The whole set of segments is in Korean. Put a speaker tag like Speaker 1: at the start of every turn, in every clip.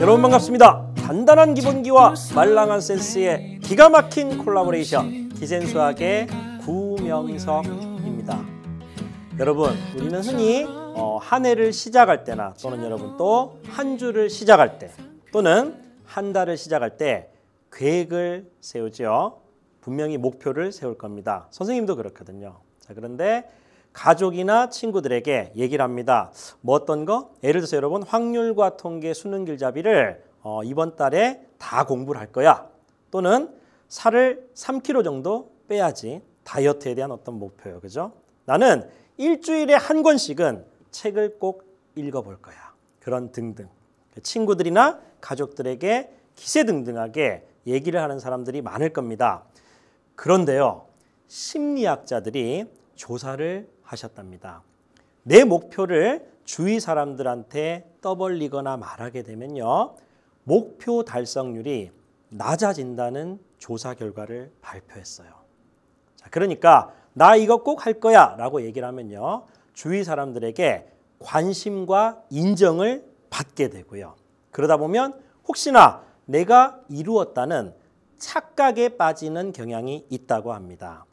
Speaker 1: 여러분 반갑습니다. 단단한 기본기와 말랑한 센스의 기가 막힌 콜라보레이션 기생수학의 구명석입니다. 여러분 우리는 흔히 어, 한 해를 시작할 때나 또는 여러분 또 한 주를 시작할 때 또는 한 달을 시작할 때 계획을 세우지요. 분명히 목표를 세울 겁니다. 선생님도 그렇거든요. 자 그런데 가족이나 친구들에게 얘기를 합니다. 뭐 어떤 거? 예를 들어서 여러분 확률과 통계 수능 길잡이를 어, 이번 달에 다 공부를 할 거야. 또는 살을 3kg 정도 빼야지 다이어트에 대한 어떤 목표예요. 그죠? 나는 일주일에 한 권씩은 책을 꼭 읽어볼 거야. 그런 등등. 친구들이나 가족들에게 기세등등하게 얘기를 하는 사람들이 많을 겁니다. 그런데요. 심리학자들이 조사를 하셨답니다. 내 목표를 주위 사람들한테 떠벌리거나 말하게 되면요. 목표 달성률이 낮아진다는 조사 결과를 발표했어요. 자, 그러니까 나 이거 꼭 할 거야 라고 얘기를 하면요. 주위 사람들에게 관심과 인정을 받게 되고요. 그러다 보면 혹시나 내가 이루었다는 착각에 빠지는 경향이 있다고 합니다.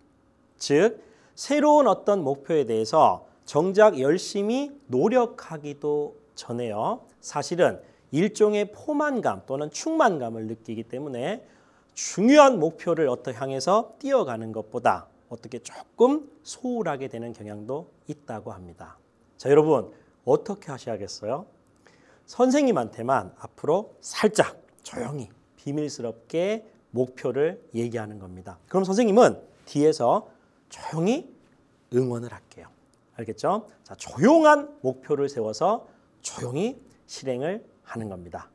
Speaker 1: 즉, 새로운 어떤 목표에 대해서 정작 열심히 노력하기도 전에요. 사실은 일종의 포만감 또는 충만감을 느끼기 때문에 중요한 목표를 어떻게 향해서 뛰어가는 것보다 어떻게 조금 소홀하게 되는 경향도 있다고 합니다. 자, 여러분 어떻게 하셔야겠어요? 선생님한테만 앞으로 살짝 조용히 비밀스럽게 목표를 얘기하는 겁니다. 그럼 선생님은 뒤에서 조용히 응원을 할게요. 알겠죠? 자, 조용한 목표를 세워서 조용히 실행을 하는 겁니다.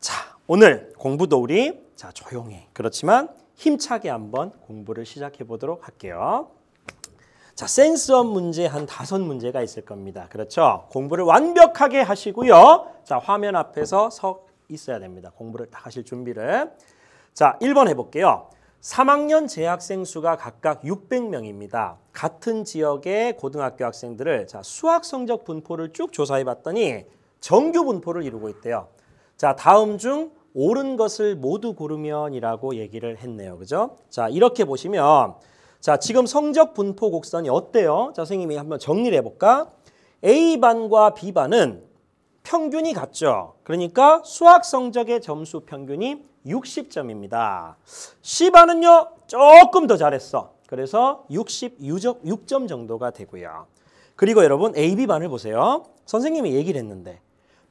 Speaker 1: 자, 오늘 공부도 우리 자, 조용히. 그렇지만 힘차게 한번 공부를 시작해 보도록 할게요. 자, 센스업 문제 한 다섯 문제가 있을 겁니다. 그렇죠? 공부를 완벽하게 하시고요. 자, 화면 앞에서 서 있어야 됩니다. 공부를 다 하실 준비를. 자, 1번 해볼게요. 3학년 재학생 수가 각각 600명입니다. 같은 지역의 고등학교 학생들을 자 수학 성적 분포를 쭉 조사해 봤더니 정규 분포를 이루고 있대요. 자 다음 중 옳은 것을 모두 고르면이라고 얘기를 했네요. 그죠? 자 이렇게 보시면 자 지금 성적 분포 곡선이 어때요? 자 선생님이 한번 정리를 해볼까? A반과 B반은 평균이 같죠. 그러니까 수학 성적의 점수 평균이 60점입니다. 시바는요 조금 더 잘했어. 그래서 66점 정도가 되고요. 그리고 여러분 AB반을 보세요. 선생님이 얘기를 했는데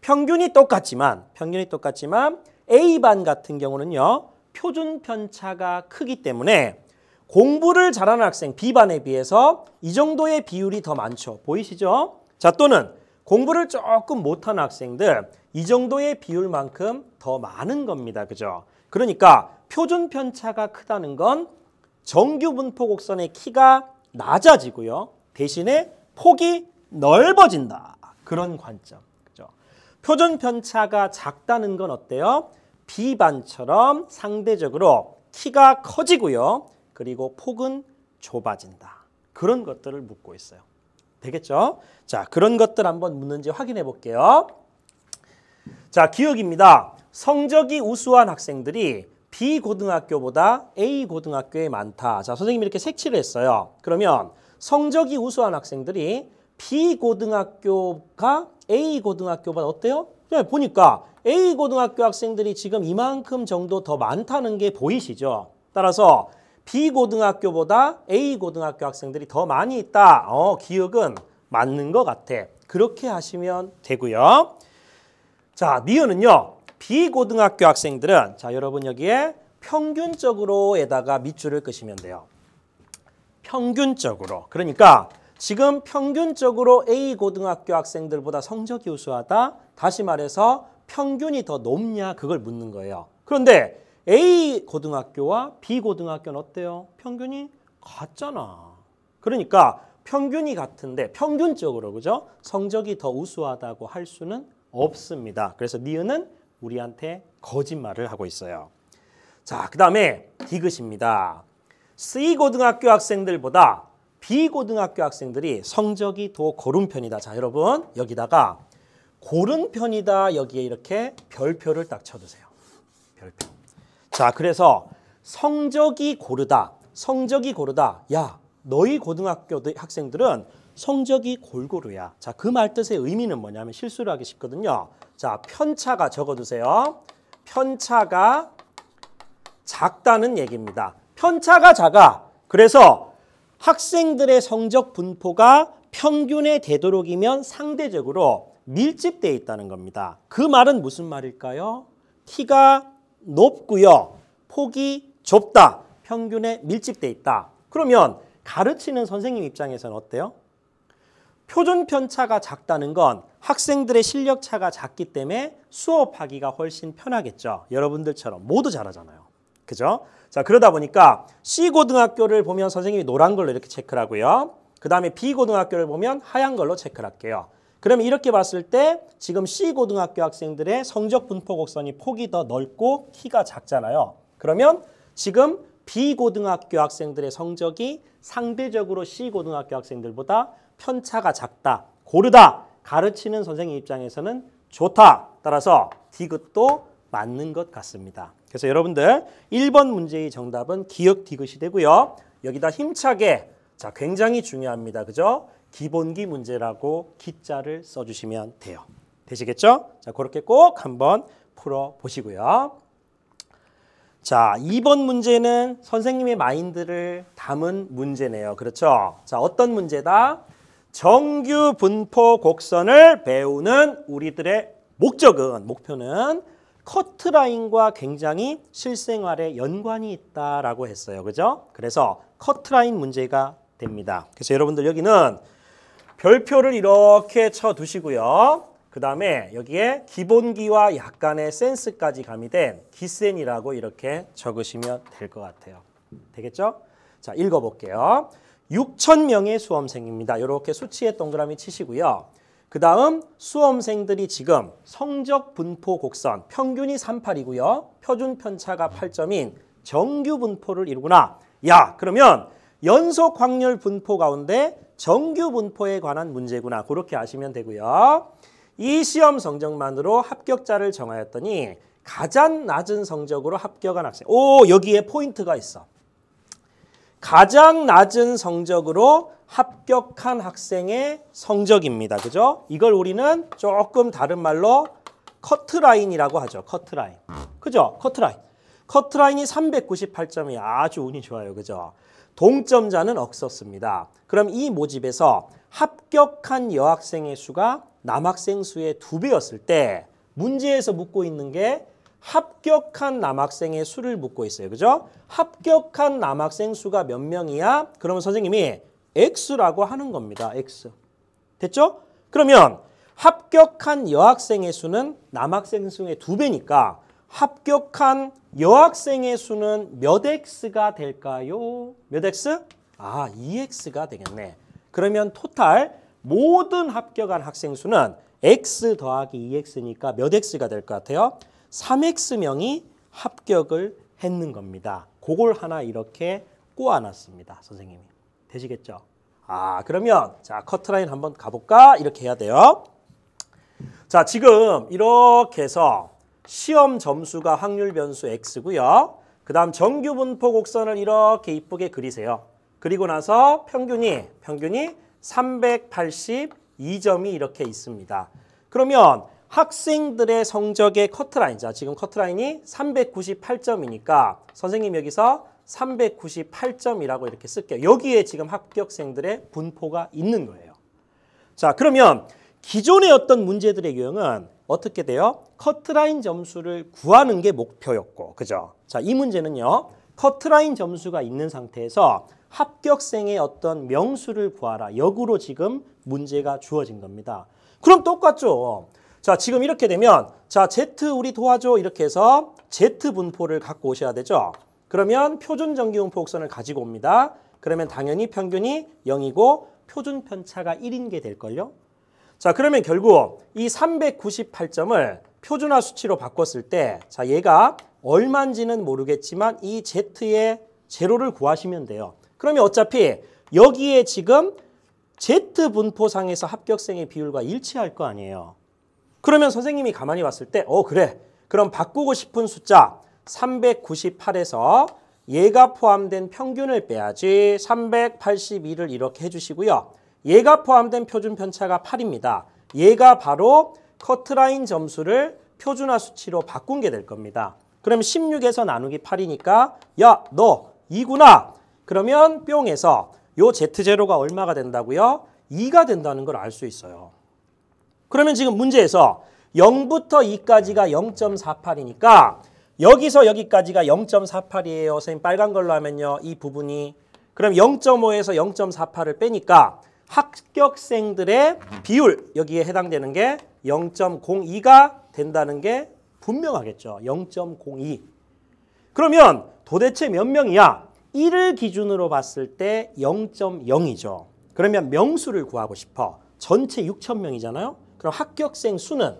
Speaker 1: 평균이 똑같지만 평균이 똑같지만 A반 같은 경우는요. 표준 편차가 크기 때문에 공부를 잘하는 학생 B반에 비해서 이 정도의 비율이 더 많죠. 보이시죠? 자 또는 공부를 조금 못하는 학생들 이 정도의 비율만큼 더 많은 겁니다. 그죠? 그러니까 표준 편차가 크다는 건 정규 분포 곡선의 키가 낮아지고요. 대신에 폭이 넓어진다. 그런 관점. 그죠? 표준 편차가 작다는 건 어때요? 비반처럼 상대적으로 키가 커지고요. 그리고 폭은 좁아진다. 그런 것들을 묻고 있어요. 되겠죠? 자, 그런 것들 한번 묻는지 확인해 볼게요. 자, 기억입니다. 성적이 우수한 학생들이 B고등학교보다 A고등학교에 많다. 자, 선생님이 이렇게 색칠을 했어요. 그러면 성적이 우수한 학생들이 B고등학교가 A고등학교보다 어때요? 네, 보니까 A고등학교 학생들이 지금 이만큼 정도 더 많다는 게 보이시죠? 따라서 B고등학교보다 A고등학교 학생들이 더 많이 있다. 어, 기억은 맞는 것 같아. 그렇게 하시면 되고요. 자, 니은은요 비고등학교 학생들은 자, 여러분 여기에 평균적으로에다가 밑줄을 끄시면 돼요. 평균적으로. 그러니까 지금 평균적으로 A 고등학교 학생들보다 성적이 우수하다. 다시 말해서 평균이 더 높냐 그걸 묻는 거예요. 그런데 A 고등학교와 B 고등학교는 어때요? 평균이 같잖아. 그러니까 평균이 같은데 평균적으로 그죠? 성적이 더 우수하다고 할 수는 없습니다. 그래서 니은은 우리한테 거짓말을 하고 있어요. 자, 그 다음에 디귿입니다. C고등학교 학생들보다 B고등학교 학생들이 성적이 더 고른 편이다. 자, 여러분 여기다가 고른 편이다 여기에 이렇게 별표를 딱 쳐두세요. 별표. 자, 그래서 성적이 고르다, 성적이 고르다. 야, 너희 고등학교 학생들은 성적이 골고루야. 자, 그 말뜻의 의미는 뭐냐면 실수를 하기 쉽거든요. 자, 편차가 적어두세요. 편차가 작다는 얘기입니다. 편차가 작아. 그래서 학생들의 성적 분포가 평균에 되도록이면 상대적으로 밀집돼 있다는 겁니다. 그 말은 무슨 말일까요? 티가 높고요. 폭이 좁다. 평균에 밀집돼 있다. 그러면 가르치는 선생님 입장에서는 어때요? 표준 편차가 작다는 건 학생들의 실력 차가 작기 때문에 수업하기가 훨씬 편하겠죠. 여러분들처럼 모두 잘하잖아요. 그죠? 자, 그러다 보니까 C 고등학교를 보면 선생님이 노란 걸로 이렇게 체크를 하고요. 그 다음에 B 고등학교를 보면 하얀 걸로 체크를 할게요. 그러면 이렇게 봤을 때 지금 C 고등학교 학생들의 성적 분포 곡선이 폭이 더 넓고 키가 작잖아요. 그러면 지금 B 고등학교 학생들의 성적이 상대적으로 C 고등학교 학생들보다 편차가 작다, 고르다 가르치는 선생님 입장에서는 좋다. 따라서 디귿도 맞는 것 같습니다. 그래서 여러분들 1번 문제의 정답은 기억 디귿이 되고요. 여기다 힘차게 자 굉장히 중요합니다. 그죠? 기본기 문제라고 기자를 써주시면 돼요. 되시겠죠? 자 그렇게 꼭 한번 풀어보시고요. 자, 2번 문제는 선생님의 마인드를 담은 문제네요. 그렇죠? 자, 어떤 문제다? 정규 분포 곡선을 배우는 우리들의 목적은 목표는 커트라인과 굉장히 실생활에 연관이 있다라고 했어요. 그죠? 그래서 커트라인 문제가 됩니다. 그래서 여러분들 여기는 별표를 이렇게 쳐 두시고요. 그 다음에 여기에 기본기와 약간의 센스까지 가미된 기센이라고 이렇게 적으시면 될 것 같아요. 되겠죠? 자, 읽어볼게요. 6천 명의 수험생입니다. 이렇게 수치에 동그라미 치시고요. 그 다음 수험생들이 지금 성적 분포 곡선 평균이 38이고요. 표준 편차가 8점인 정규 분포를 이루구나. 야 그러면 연속 확률 분포 가운데 정규 분포에 관한 문제구나. 그렇게 아시면 되고요. 이 시험 성적만으로 합격자를 정하였더니 가장 낮은 성적으로 합격한 학생. 오 여기에 포인트가 있어. 가장 낮은 성적으로 합격한 학생의 성적입니다. 그죠? 이걸 우리는 조금 다른 말로 커트라인이라고 하죠. 커트라인. 그죠? 커트라인. 커트라인이 398점이 아주 운이 좋아요. 그죠? 동점자는 없었습니다. 그럼 이 모집에서 합격한 여학생의 수가 남학생 수의 두배였을때 문제에서 묻고 있는 게 합격한 남학생의 수를 묻고 있어요. 그죠? 합격한 남학생 수가 몇 명이야? 그러면 선생님이 X라고 하는 겁니다. X. 됐죠? 그러면 합격한 여학생의 수는 남학생 수의 두 배니까 합격한 여학생의 수는 몇 X가 될까요? 몇 X? 아, 2X가 되겠네. 그러면 토탈 모든 합격한 학생 수는 X 더하기 2X니까 몇 X가 될 것 같아요? 3X명이 합격을 했는 겁니다. 그걸 하나 이렇게 꼬아놨습니다. 선생님이. 되시겠죠? 아 그러면 자 커트라인 한번 가볼까? 이렇게 해야 돼요. 자 지금 이렇게 해서 시험 점수가 확률 변수 X고요. 그 다음 정규 분포 곡선을 이렇게 이쁘게 그리세요. 그리고 나서 평균이 평균이 382점이 이렇게 있습니다. 그러면 학생들의 성적의 커트라인자 지금 커트라인이 398점이니까 선생님 여기서 398점이라고 이렇게 쓸게요. 여기에 지금 합격생들의 분포가 있는 거예요. 자 그러면 기존의 어떤 문제들의 유형은 어떻게 돼요? 커트라인 점수를 구하는 게 목표였고 그죠? 자 이 문제는요. 커트라인 점수가 있는 상태에서 합격생의 어떤 명수를 구하라. 역으로 지금 문제가 주어진 겁니다. 그럼 똑같죠. 자, 지금 이렇게 되면 자, Z 우리 도와줘 이렇게 해서 Z 분포를 갖고 오셔야 되죠. 그러면 표준 전기분포 곡선을 가지고 옵니다. 그러면 당연히 평균이 0이고 표준 편차가 1인 게 될걸요. 자, 그러면 결국 이 398점을 표준화 수치로 바꿨을 때 자, 얘가 얼마인지는 모르겠지만 이 Z의 제로를 구하시면 돼요. 그러면 어차피 여기에 지금 Z분포상에서 합격생의 비율과 일치할 거 아니에요. 그러면 선생님이 가만히 봤을 때, 어, 그래. 그럼 바꾸고 싶은 숫자 398에서 얘가 포함된 평균을 빼야지 382를 이렇게 해주시고요. 얘가 포함된 표준 편차가 8입니다. 얘가 바로 커트라인 점수를 표준화 수치로 바꾼 게 될 겁니다. 그럼 16에서 나누기 8이니까 야 너 2구나. 그러면 뿅에서 요 Z0가 얼마가 된다고요? 2가 된다는 걸 알 수 있어요. 그러면 지금 문제에서 0부터 2까지가 0.48이니까 여기서 여기까지가 0.48이에요. 선생님 빨간 걸로 하면요. 이 부분이 그럼 0.5에서 0.48을 빼니까 합격생들의 비율 여기에 해당되는 게 0.02가 된다는 게 분명하겠죠. 0.02. 그러면 도대체 몇 명이야? 1을 기준으로 봤을 때 0.0이죠. 그러면 명수를 구하고 싶어. 전체 6천 명이잖아요. 그럼 합격생 수는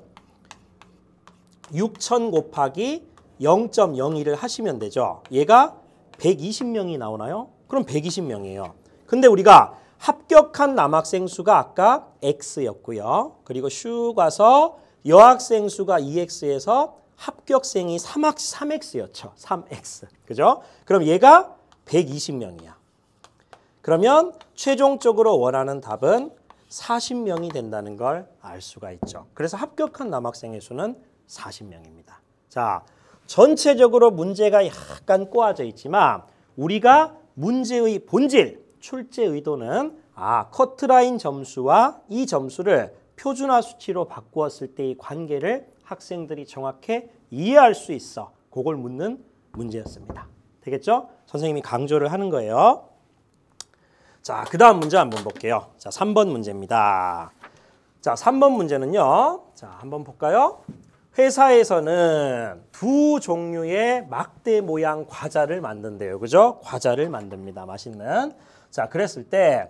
Speaker 1: 6 0 0 0 곱하기 0.01을 하시면 되죠. 얘가 120명이 나오나요? 그럼 120명이에요. 근데 우리가 합격한 남학생 수가 아까 X였고요. 그리고 슈 가서 여학생 수가 2X에서 합격생이 3학, 3X였죠. 3X. 그죠? 그럼 얘가 120명이야. 그러면 최종적으로 원하는 답은 40명이 된다는 걸 알 수가 있죠. 그래서 합격한 남학생의 수는 40명입니다. 자, 전체적으로 문제가 약간 꼬아져 있지만 우리가 문제의 본질, 출제 의도는 아, 커트라인 점수와 이 점수를 표준화 수치로 바꾸었을 때의 관계를 학생들이 정확히 이해할 수 있어. 그걸 묻는 문제였습니다. 되겠죠? 선생님이 강조를 하는 거예요. 자, 그 다음 문제 한번 볼게요. 자, 3번 문제입니다. 자, 3번 문제는요. 자, 한번 볼까요? 회사에서는 두 종류의 막대 모양 과자를 만든대요. 그죠? 과자를 만듭니다. 맛있는. 자, 그랬을 때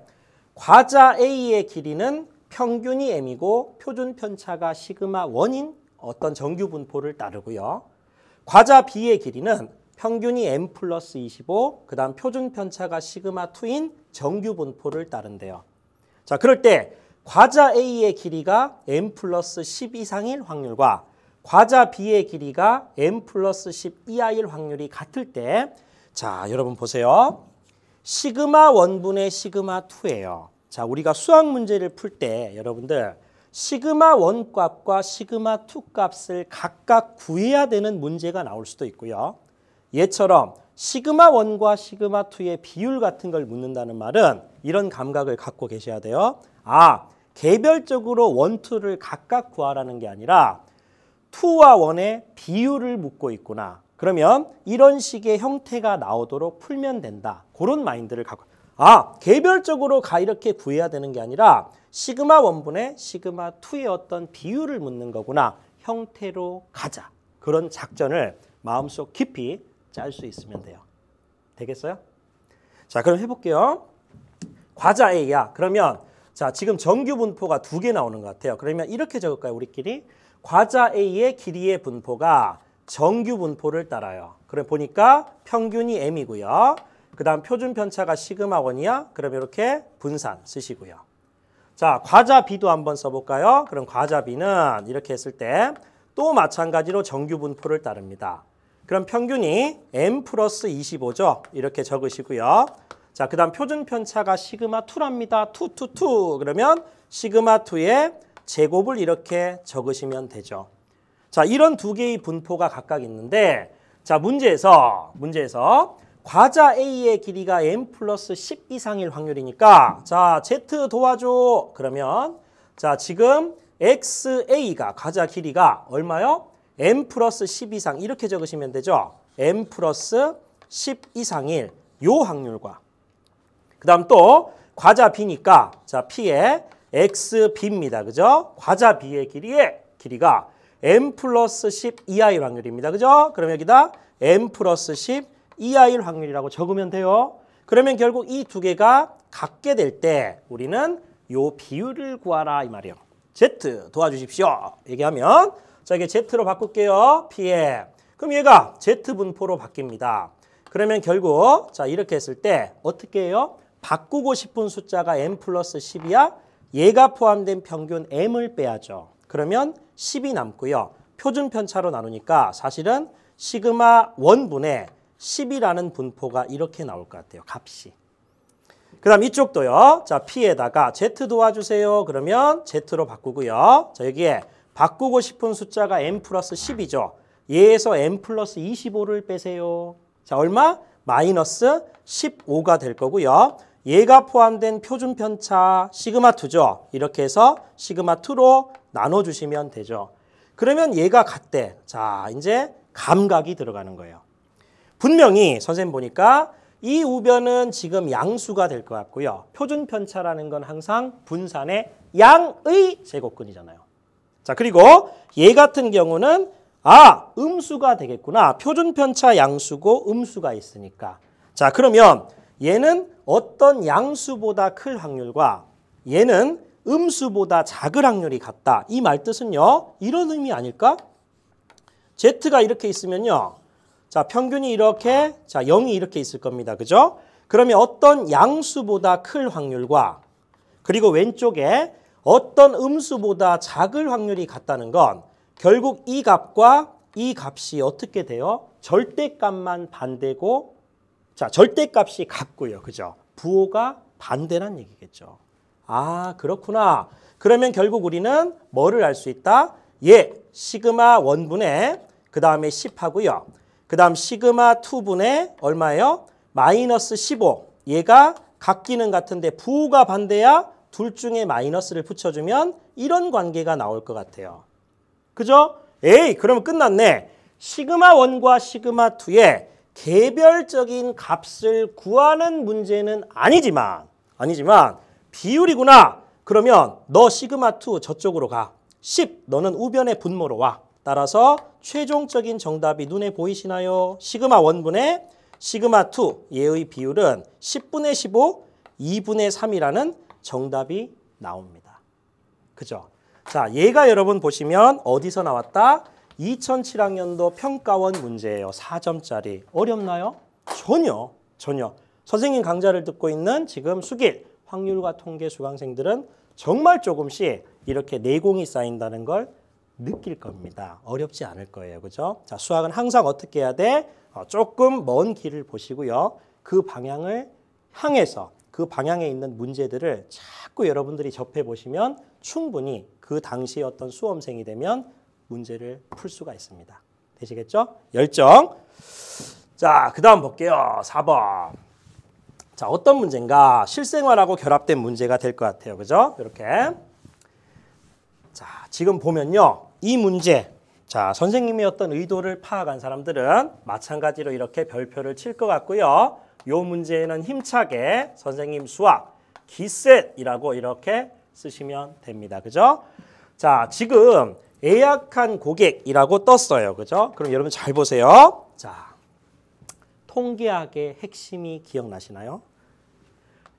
Speaker 1: 과자 A의 길이는 평균이 M이고 표준 편차가 시그마 원인 어떤 정규 분포를 따르고요. 과자 B의 길이는 평균이 M 플러스 25, 그 다음 표준 편차가 시그마 2인 정규 분포를 따른대요. 자, 그럴 때 과자 A의 길이가 n 플러스 10 이상일 확률과 과자 B의 길이가 n 플러스 10 이하일 확률이 같을 때 자, 여러분 보세요. 시그마 원분의 시그마 2예요 자, 우리가 수학 문제를 풀 때 여러분들 시그마 원 값과 시그마 2 값을 각각 구해야 되는 문제가 나올 수도 있고요. 얘처럼 시그마 1과 시그마 2의 비율 같은 걸 묻는다는 말은 이런 감각을 갖고 계셔야 돼요. 아, 개별적으로 1, 2를 각각 구하라는 게 아니라 2와 1의 비율을 묻고 있구나. 그러면 이런 식의 형태가 나오도록 풀면 된다. 그런 마인드를 갖고 아, 개별적으로 가 이렇게 구해야 되는 게 아니라 시그마 1분의 시그마 2의 어떤 비율을 묻는 거구나. 형태로 가자. 그런 작전을 마음속 깊이 짤수 있으면 돼요. 되겠어요? 자, 그럼 해볼게요. 과자 A야. 그러면 자, 지금 정규 분포가 두 개 나오는 것 같아요. 그러면 이렇게 적을까요, 우리끼리? 과자 A의 길이의 분포가 정규 분포를 따라요. 그럼 보니까 평균이 M이고요. 그 다음 표준 편차가 시그마 원이야. 그럼 이렇게 분산 쓰시고요. 자, 과자 B도 한번 써볼까요? 그럼 과자 B는 이렇게 했을 때 또 마찬가지로 정규 분포를 따릅니다. 그럼 평균이 n 플러스 25죠. 이렇게 적으시고요. 자, 그 다음 표준 편차가 시그마 2랍니다. 2, 2, 2. 그러면 시그마 2의 제곱을 이렇게 적으시면 되죠. 자, 이런 두 개의 분포가 각각 있는데 자, 문제에서 문제에서 과자 A의 길이가 n 플러스 10 이상일 확률이니까 자, z 도와줘. 그러면 자, 지금 xa가 과자 길이가 얼마요? m 플러스 10 이상 이렇게 적으시면 되죠. m 플러스 10 이상일 요 확률과 그 다음 또 과자 B니까 자 P의 XB입니다. 그죠? 과자 B의 길이의 길이가 m 플러스 10 이하일 확률입니다. 그죠? 그럼 여기다 m 플러스 10 이하일 확률이라고 적으면 돼요. 그러면 결국 이 두 개가 같게 될 때 우리는 요 비율을 구하라 이 말이에요. Z 도와주십시오. 얘기하면 자, 이게 Z로 바꿀게요. PM. 그럼 얘가 Z분포로 바뀝니다. 그러면 결국 자 이렇게 했을 때 어떻게 해요? 바꾸고 싶은 숫자가 M 플러스 10이야. 얘가 포함된 평균 M을 빼야죠. 그러면 10이 남고요. 표준 편차로 나누니까 사실은 시그마 원분의 10이라는 분포가 이렇게 나올 것 같아요. 값이. 그 다음 이쪽도요. 자, P에다가 Z 도와주세요. 그러면 Z로 바꾸고요. 자, 여기에 바꾸고 싶은 숫자가 n 플러스 10이죠. 얘에서 n 플러스 25를 빼세요. 자, 얼마? 마이너스 15가 될 거고요. 얘가 포함된 표준 편차 시그마 2죠. 이렇게 해서 시그마 2로 나눠주시면 되죠. 그러면 얘가 같대. 자, 이제 감각이 들어가는 거예요. 분명히 선생님 보니까 이 우변은 지금 양수가 될 것 같고요. 표준 편차라는 건 항상 분산의 양의 제곱근이잖아요. 자 그리고 얘 같은 경우는 아 음수가 되겠구나. 표준 편차 양수고 음수가 있으니까. 자 그러면 얘는 어떤 양수보다 클 확률과 얘는 음수보다 작을 확률이 같다. 이 말 뜻은요. 이런 의미 아닐까? Z가 이렇게 있으면요. 자, 평균이 이렇게, 자, 0이 이렇게 있을 겁니다. 그죠? 그러면 어떤 양수보다 클 확률과 그리고 왼쪽에 어떤 음수보다 작을 확률이 같다는 건 결국 이 값과 이 값이 어떻게 돼요? 절대값만 반대고 자 절대값이 같고요. 그죠? 부호가 반대란 얘기겠죠. 아 그렇구나. 그러면 결국 우리는 뭐를 알 수 있다? 예, 시그마 원분의그 다음에 10하고요. 그 다음 시그마 2분의 얼마예요? 마이너스 15. 얘가 각기는 같은데 부호가 반대야 둘 중에 마이너스를 붙여주면 이런 관계가 나올 것 같아요. 그죠? 에이 그러면 끝났네. 시그마 1과 시그마 2의 개별적인 값을 구하는 문제는 아니지만 아니지만 비율이구나. 그러면 너 시그마 2 저쪽으로 가. 10 너는 우변의 분모로 와. 따라서 최종적인 정답이 눈에 보이시나요? 시그마 1분의 시그마 2 예의 비율은 10분의 15, 2분의 3이라는 정답이 나옵니다. 그죠? 자, 얘가 여러분 보시면 어디서 나왔다? 2007학년도 평가원 문제예요. 4점짜리. 어렵나요? 전혀, 전혀. 선생님 강좌를 듣고 있는 지금 수길, 확률과 통계 수강생들은 정말 조금씩 이렇게 내공이 쌓인다는 걸 느낄 겁니다. 어렵지 않을 거예요. 그죠? 자, 수학은 항상 어떻게 해야 돼? 어, 조금 먼 길을 보시고요. 그 방향을 향해서 그 방향에 있는 문제들을 자꾸 여러분들이 접해 보시면 충분히 그 당시 어떤 수험생이 되면 문제를 풀 수가 있습니다. 되시겠죠? 열정. 자, 그다음 볼게요. 4번. 자, 어떤 문제인가? 실생활하고 결합된 문제가 될 것 같아요. 그죠? 이렇게. 자, 지금 보면요. 이 문제. 자, 선생님이 어떤 의도를 파악한 사람들은 마찬가지로 이렇게 별표를 칠 것 같고요. 요 문제에는 힘차게 선생님 수학 기셋이라고 이렇게 쓰시면 됩니다. 그죠? 자, 지금 예약한 고객이라고 떴어요. 그죠? 그럼 여러분 잘 보세요. 자, 통계학의 핵심이 기억나시나요?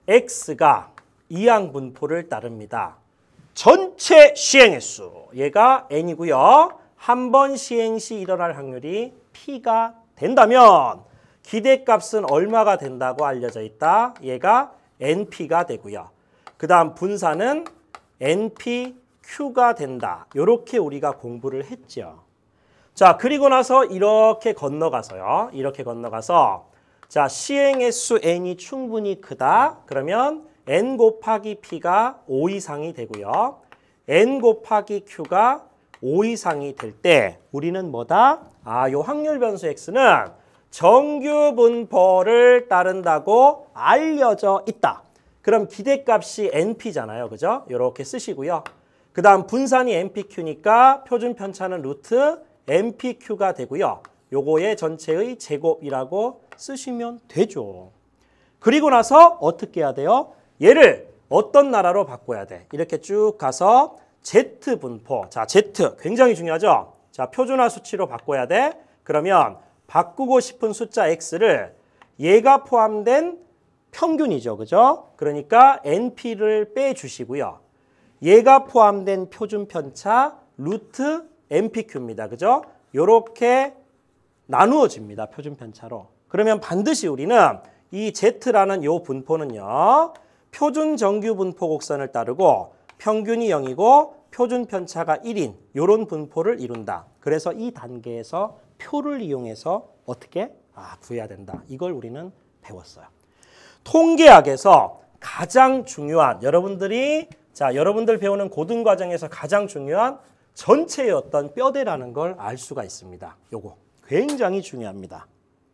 Speaker 1: X가 이항 분포를 따릅니다. 전체 시행횟 수, 얘가 N이고요. 한 번 시행 시 일어날 확률이 P가 된다면 기대값은 얼마가 된다고 알려져 있다. 얘가 NP가 되고요. 그 다음 분산은 NPQ가 된다. 이렇게 우리가 공부를 했죠. 자, 그리고 나서 이렇게 건너가서요. 이렇게 건너가서 자, 시행의 수 n이 충분히 크다. 그러면 n 곱하기 p가 5 이상이 되고요. n 곱하기 q가 5 이상이 될 때 우리는 뭐다? 아, 요 확률 변수 x는 정규 분포를 따른다고 알려져 있다. 그럼 기대값이 NP잖아요. 그죠? 이렇게 쓰시고요. 그 다음 분산이 NPQ니까 표준 편차는 루트 NPQ가 되고요. 요거의 전체의 제곱이라고 쓰시면 되죠. 그리고 나서 어떻게 해야 돼요? 얘를 어떤 나라로 바꿔야 돼? 이렇게 쭉 가서 Z 분포. 자, Z 굉장히 중요하죠? 자, 표준화 수치로 바꿔야 돼. 그러면 바꾸고 싶은 숫자 x를 얘가 포함된 평균이죠. 그죠? 그러니까 np를 빼주시고요. 얘가 포함된 표준 편차 루트 npq입니다. 그죠? 요렇게 나누어집니다. 표준 편차로. 그러면 반드시 우리는 이 z라는 요 분포는요. 표준 정규 분포 곡선을 따르고 평균이 0이고 표준 편차가 1인 요런 분포를 이룬다. 그래서 이 단계에서 표를 이용해서 어떻게 아, 구해야 된다. 이걸 우리는 배웠어요. 통계학에서 가장 중요한 여러분들이 자 여러분들 배우는 고등 과정에서 가장 중요한 전체의 어떤 뼈대라는 걸 알 수가 있습니다. 요거 굉장히 중요합니다.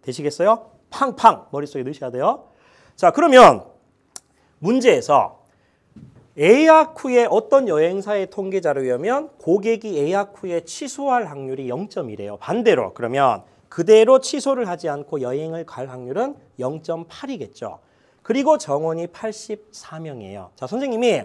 Speaker 1: 되시겠어요? 팡팡 머릿속에 넣으셔야 돼요. 자 그러면 문제에서 에이아쿠에 어떤 여행사의 통계 자료에 의하면 고객이 에이아쿠에 취소할 확률이 0.1이에요. 반대로 그러면 그대로 취소를 하지 않고 여행을 갈 확률은 0.8이겠죠. 그리고 정원이 84명이에요. 자, 선생님이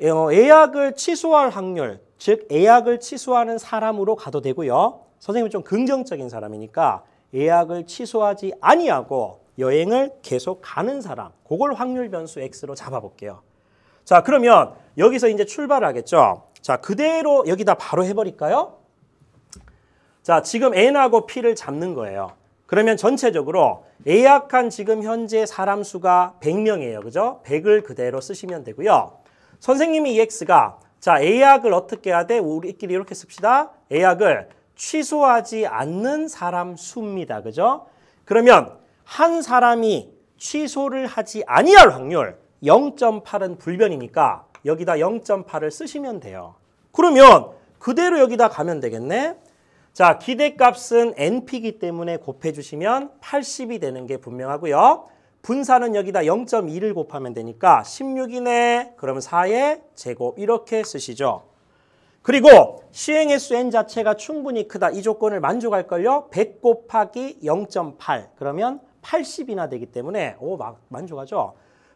Speaker 1: 예약을 어, 취소할 확률, 즉 예약을 취소하는 사람으로 가도 되고요. 선생님이 좀 긍정적인 사람이니까 예약을 취소하지 아니하고 여행을 계속 가는 사람, 그걸 확률 변수 X로 잡아볼게요. 자, 그러면 여기서 이제 출발하겠죠. 자, 그대로 여기다 바로 해버릴까요? 자, 지금 N하고 P를 잡는 거예요. 그러면 전체적으로 예약한 지금 현재 사람 수가 100명이에요. 그죠? 100을 그대로 쓰시면 되고요. 선생님이 EX가 자, 예약을 어떻게 해야 돼? 우리끼리 이렇게 씁시다. 예약을 취소하지 않는 사람 수입니다. 그죠? 그러면 한 사람이 취소를 하지 아니할 확률 0.8은 불변이니까 여기다 0.8을 쓰시면 돼요. 그러면 그대로 여기다 가면 되겠네. 자, 기대값은 NP이기 때문에 곱해주시면 80이 되는 게 분명하고요. 분산은 여기다 0 1을 곱하면 되니까 16이네. 그럼 4의 제곱 이렇게 쓰시죠. 그리고 시행횟수 n 자체가 충분히 크다. 이 조건을 만족할걸요. 100 곱하기 0.8 그러면 80이나 되기 때문에 오막 만족하죠.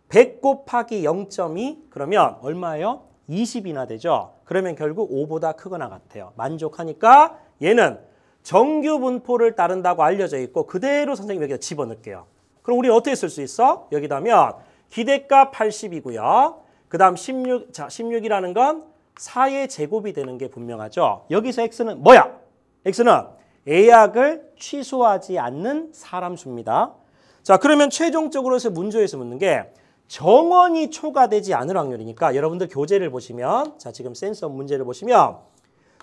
Speaker 1: 100 곱하기 0.2 그러면 얼마예요? 20이나 되죠. 그러면 결국 5보다 크거나 같아요. 만족하니까 얘는 정규 분포를 따른다고 알려져 있고 그대로 선생님 여기다 집어넣을게요. 그럼 우리 어떻게 쓸 수 있어? 여기다면 기대값 80이고요. 그 다음 16, 자 16이라는 건 4의 제곱이 되는 게 분명하죠. 여기서 x는 뭐야? x는 예약을 취소하지 않는 사람 수입니다. 자 그러면 최종적으로 문제에서 묻는 게 정원이 초과되지 않을 확률이니까 여러분들 교재를 보시면 자 지금 센서 문제를 보시면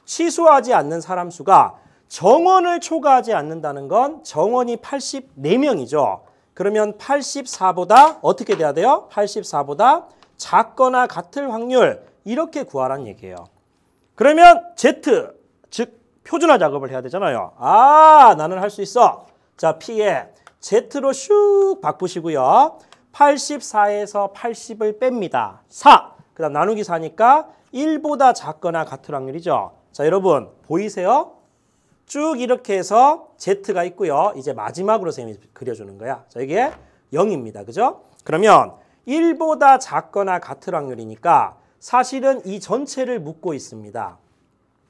Speaker 1: 취소하지 않는 사람 수가 정원을 초과하지 않는다는 건 정원이 84명이죠. 그러면 84보다 어떻게 돼야 돼요? 84보다 작거나 같을 확률 이렇게 구하란 얘기예요. 그러면 Z, 즉 표준화 작업을 해야 되잖아요. 아, 나는 할 수 있어. 자, P에 Z로 슉 바꾸시고요. 84에서 80을 뺍니다. 4. 그 다음 나누기 4니까 1보다 작거나 같은 확률이죠. 자 여러분 보이세요? 쭉 이렇게 해서 Z가 있고요. 이제 마지막으로 선생님이 그려주는 거야. 자 이게 0입니다. 그죠? 그러면 1보다 작거나 같은 확률이니까 사실은 이 전체를 묶고 있습니다.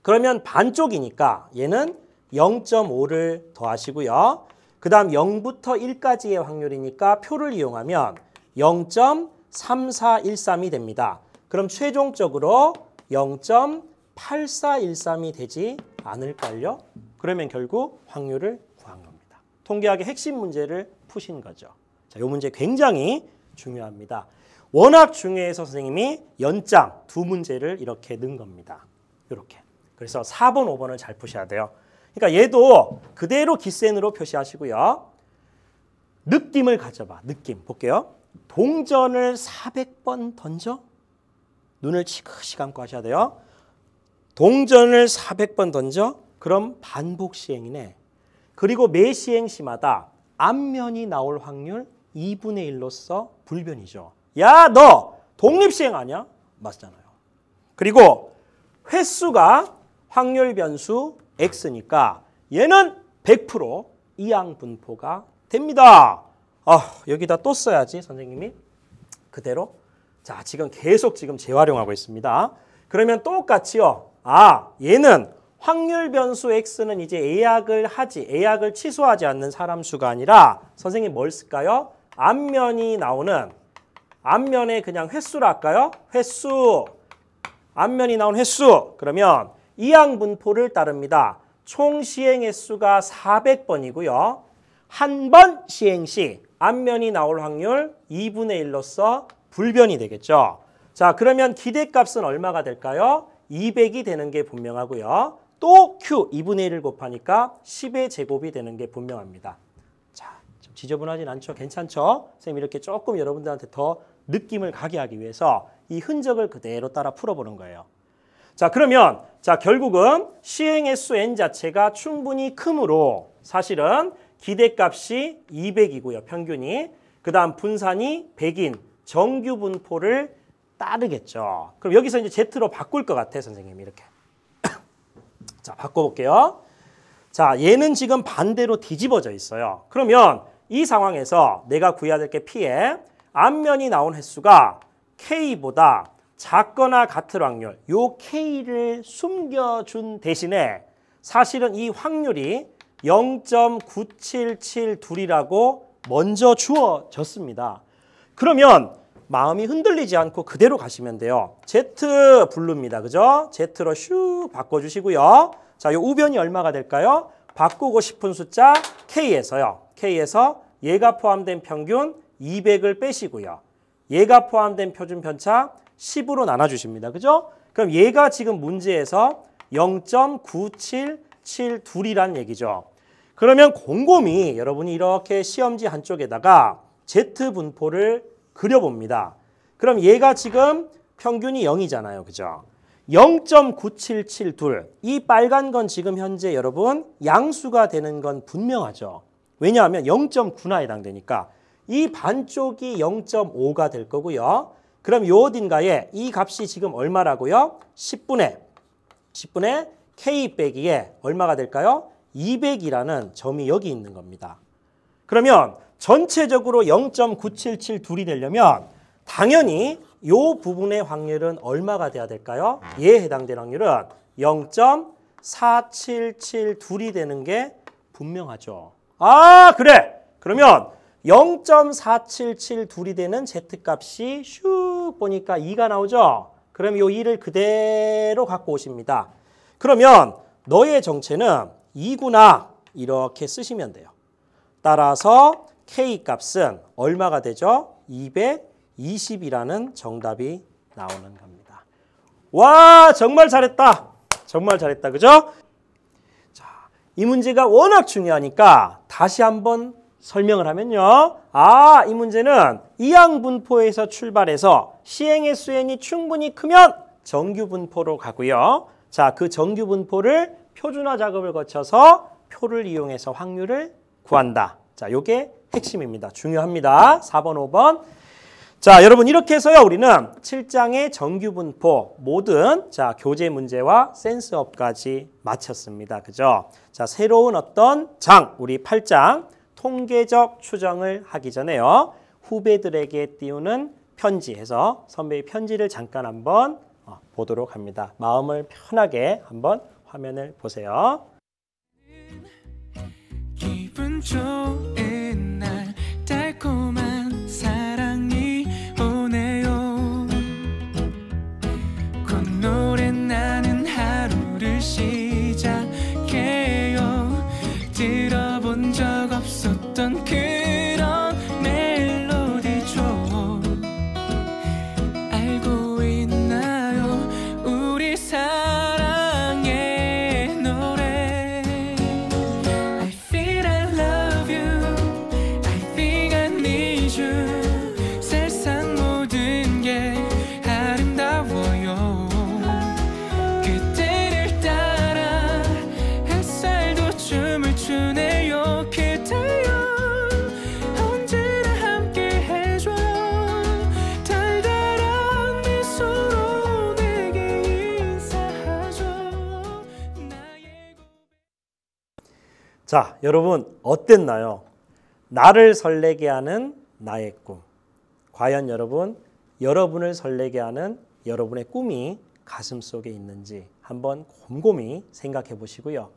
Speaker 1: 그러면 반쪽이니까 얘는 0.5를 더하시고요. 그 다음 0부터 1까지의 확률이니까 표를 이용하면 0.3413이 됩니다. 그럼 최종적으로 0.8413이 되지 않을걸요? 그러면 결국 확률을 구한 겁니다. 통계학의 핵심 문제를 푸신 거죠. 자, 이 문제 굉장히 중요합니다. 워낙 중요해서 선생님이 연장 두 문제를 이렇게 넣은 겁니다. 이렇게. 그래서 4번, 5번을 잘 푸셔야 돼요. 그러니까 얘도 그대로 기센으로 표시하시고요. 느낌을 가져봐. 느낌 볼게요. 동전을 400번 던져. 눈을 치크시 감고 하셔야 돼요. 동전을 400번 던져. 그럼 반복 시행이네. 그리고 매 시행시마다 앞면이 나올 확률 2분의 1로서 불변이죠. 야, 너 독립시행 아니야? 맞잖아요. 그리고 횟수가 확률 변수 x니까 얘는 100% 이항 분포가 됩니다. 아, 여기다 또 써야지 선생님이 그대로 자, 지금 계속 지금 재활용하고 있습니다. 그러면 똑같이요. 아, 얘는 확률 변수 x는 이제 예약을 하지 예약을 취소하지 않는 사람 수가 아니라 선생님 뭘 쓸까요? 앞면이 나오는 앞면에 그냥 횟수로 할까요? 횟수 앞면이 나온 횟수 그러면 이항분포를 따릅니다. 총 시행 횟수가 400번이고요. 한 번 시행 시 앞면이 나올 확률 2분의 1로서 불변이 되겠죠. 자 그러면 기대값은 얼마가 될까요? 200이 되는 게 분명하고요. 또 Q 2분의 1을 곱하니까 10의 제곱이 되는 게 분명합니다. 자, 좀 지저분하진 않죠? 괜찮죠? 선생님 이렇게 조금 여러분들한테 더 느낌을 가게 하기 위해서 이 흔적을 그대로 따라 풀어보는 거예요. 자 그러면 자 결국은 시행횟수 n 자체가 충분히 크므로 사실은 기대값이 200이고요. 평균이. 그 다음 분산이 100인 정규 분포를 따르겠죠. 그럼 여기서 이제 Z로 바꿀 것 같아 선생님 이렇게. 자 바꿔볼게요. 자 얘는 지금 반대로 뒤집어져 있어요. 그러면 이 상황에서 내가 구해야 될 게 p 에 앞면이 나온 횟수가 K보다 작거나 같을 확률, 요 K를 숨겨준 대신에 사실은 이 확률이 0.9772라고 먼저 주어졌습니다. 그러면 마음이 흔들리지 않고 그대로 가시면 돼요. Z 블루입니다. 그죠? Z로 슉 바꿔주시고요. 자, 요 우변이 얼마가 될까요? 바꾸고 싶은 숫자 K에서요. K에서 얘가 포함된 평균 200을 빼시고요. 얘가 포함된 표준 편차 10으로 나눠주십니다. 그죠? 그럼 얘가 지금 문제에서 0.9772이란 얘기죠. 그러면 곰곰이 여러분이 이렇게 시험지 한쪽에다가 Z분포를 그려봅니다. 그럼 얘가 지금 평균이 0이잖아요. 그죠? 0.9772. 이 빨간 건 지금 현재 여러분 양수가 되는 건 분명하죠. 왜냐하면 0.9나 해당되니까 이 반쪽이 0.5가 될 거고요. 그럼 요 어딘가에 이 값이 지금 얼마라고요? 10분의 10분의 k 빼기 에 얼마가 될까요? 200이라는 점이 여기 있는 겁니다. 그러면 전체적으로 0.977 둘이 되려면 당연히 요 부분의 확률은 얼마가 돼야 될까요? 얘해당되 예, 확률은 0.477 둘이 되는 게 분명하죠. 아 그래! 그러면 0.477 둘이 되는 z값이 슉 보니까 2가 나오죠. 그럼 이 2를 그대로 갖고 오십니다. 그러면 너의 정체는 2구나 이렇게 쓰시면 돼요. 따라서 k값은 얼마가 되죠? 220이라는 정답이 나오는 겁니다. 와 정말 잘했다. 정말 잘했다. 그죠? 자, 이 문제가 워낙 중요하니까 다시 한번 설명을 하면요. 아, 이 문제는 이항 분포에서 출발해서 시행의 수행이 충분히 크면 정규 분포로 가고요. 자, 그 정규 분포를 표준화 작업을 거쳐서 표를 이용해서 확률을 구한다. 자, 요게 핵심입니다. 중요합니다. 4번, 5번. 자, 여러분 이렇게 해서요. 우리는 7장의 정규 분포 모든 자, 교재 문제와 센스업까지 마쳤습니다. 그죠? 자, 새로운 어떤 장, 우리 8장 통계적 추정을 하기 전에요. 후배들에게 띄우는 편지에서 선배의 편지를 잠깐 한번 어, 보도록 합니다. 마음을 편하게 한번 화면을 보세요. 오네요. 꽃노래 나는 하루를 시 어떤 그 자, 여러분 어땠나요? 나를 설레게 하는 나의 꿈. 과연 여러분 여러분을 설레게 하는 여러분의 꿈이 가슴 속에 있는지 한번 곰곰이 생각해 보시고요.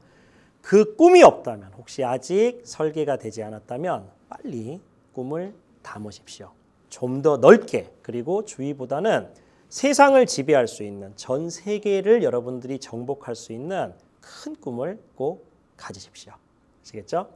Speaker 1: 그 꿈이 없다면 혹시 아직 설계가 되지 않았다면 빨리 꿈을 담으십시오. 좀 더 넓게 그리고 주위보다는 세상을 지배할 수 있는 전 세계를 여러분들이 정복할 수 있는 큰 꿈을 꼭 가지십시오. 아시겠죠?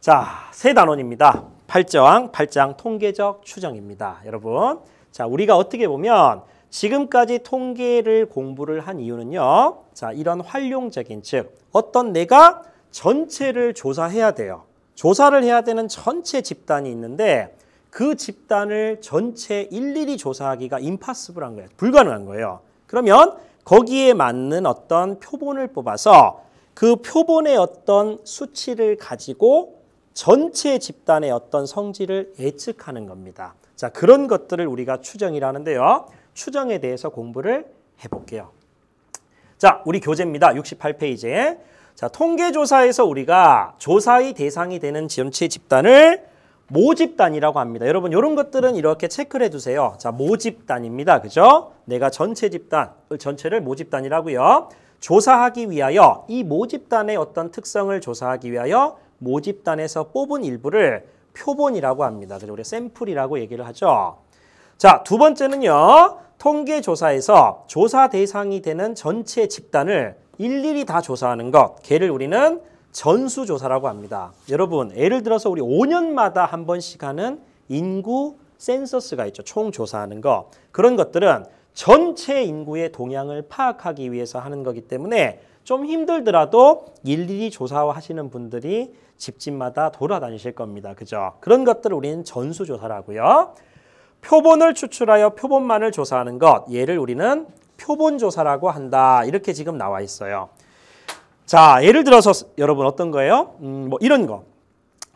Speaker 1: 자, 세 단원입니다. 팔자왕, 팔장 통계적 추정입니다. 여러분, 자 우리가 어떻게 보면 지금까지 통계를 공부를 한 이유는요. 자 이런 활용적인 즉 어떤 내가 전체를 조사해야 돼요. 조사를 해야 되는 전체 집단이 있는데 그 집단을 전체 일일이 조사하기가 임파스블한 거예요. 불가능한 거예요. 그러면 거기에 맞는 어떤 표본을 뽑아서 그 표본의 어떤 수치를 가지고 전체 집단의 어떤 성질을 예측하는 겁니다. 자, 그런 것들을 우리가 추정이라는데요. 추정에 대해서 공부를 해볼게요. 자, 우리 교재입니다. 68페이지에. 자, 통계조사에서 우리가 조사의 대상이 되는 전체 집단을 모집단이라고 합니다. 여러분 이런 것들은 이렇게 체크를 해두세요. 자 모집단입니다. 그죠? 내가 전체 집단, 전체를 모집단이라고요. 조사하기 위하여 이 모집단의 어떤 특성을 조사하기 위하여 모집단에서 뽑은 일부를 표본이라고 합니다. 그래서 우리가 샘플이라고 얘기를 하죠. 자, 두 번째는요. 통계조사에서 조사 대상이 되는 전체 집단을 일일이 다 조사하는 것. 걔를 우리는 전수조사라고 합니다. 여러분, 예를 들어서 우리 5년마다 한 번씩 하는 인구 센서스가 있죠. 총조사하는 거. 그런 것들은 전체 인구의 동향을 파악하기 위해서 하는 거기 때문에 좀 힘들더라도 일일이 조사하시는 분들이 집집마다 돌아다니실 겁니다. 그죠? 그런 것들을 우리는 전수조사라고요. 표본을 추출하여 표본만을 조사하는 것. 얘를 우리는 표본조사라고 한다. 이렇게 지금 나와 있어요. 자, 예를 들어서 여러분 어떤 거예요? 음, 뭐 이런 거.